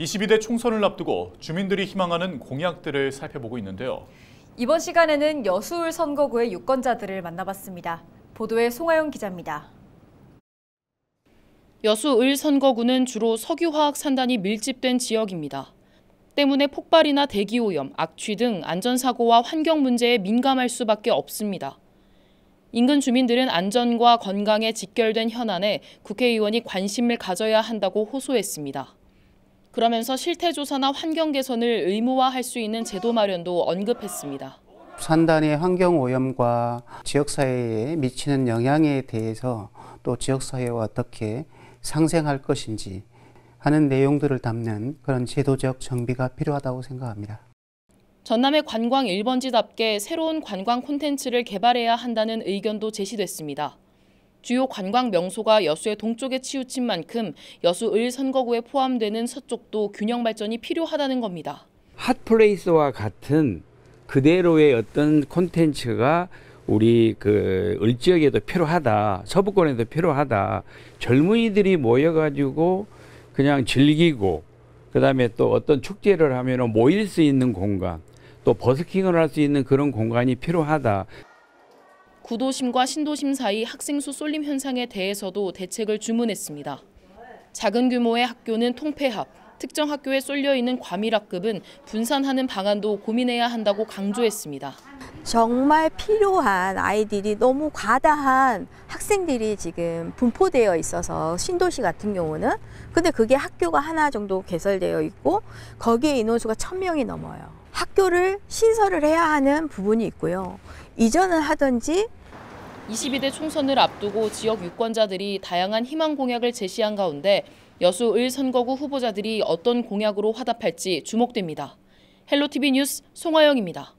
22대 총선을 앞두고 주민들이 희망하는 공약들을 살펴보고 있는데요. 이번 시간에는 여수울 선거구의 유권자들을 만나봤습니다. 보도에 송하영 기자입니다. 여수을 선거구는 주로 석유화학 산단이 밀집된 지역입니다. 때문에 폭발이나 대기오염, 악취 등 안전사고와 환경 문제에 민감할 수밖에 없습니다. 인근 주민들은 안전과 건강에 직결된 현안에 국회의원이 관심을 가져야 한다고 호소했습니다. 그러면서 실태조사나 환경 개선을 의무화할 수 있는 제도 마련도 언급했습니다. 산단의 환경오염과 지역사회에 미치는 영향에 대해서 또 지역사회와 어떻게 상생할 것인지 하는 내용들을 담는 그런 제도적 정비가 필요하다고 생각합니다. 전남의 관광 1번지답게 새로운 관광 콘텐츠를 개발해야 한다는 의견도 제시됐습니다. 주요 관광 명소가 여수의 동쪽에 치우친 만큼 여수 을 선거구에 포함되는 서쪽도 균형 발전이 필요하다는 겁니다. 핫플레이스와 같은 그대로의 어떤 콘텐츠가 우리 그을 지역에도 필요하다. 서부권에도 필요하다. 젊은이들이 모여 가지고 그냥 즐기고 그다음에 또 어떤 축제를 하면 모일 수 있는 공간 또 버스킹을 할 수 있는 그런 공간이 필요하다. 구도심과 신도심 사이 학생 수 쏠림 현상에 대해서도 대책을 주문했습니다. 작은 규모의 학교는 통폐합, 특정 학교에 쏠려 있는 과밀학급은 분산하는 방안도 고민해야 한다고 강조했습니다. 정말 필요한 아이들이 너무 과다한 학생들이 지금 분포되어 있어서 신도시 같은 경우는 근데 그게 학교가 하나 정도 개설되어 있고 거기에 인원수가 천명이 넘어요. 학교를 신설을 해야 하는 부분이 있고요. 이전을 하든지 22대 총선을 앞두고 지역 유권자들이 다양한 희망 공약을 제시한 가운데 여수 을 선거구 후보자들이 어떤 공약으로 화답할지 주목됩니다. 헬로TV 뉴스 송화영입니다.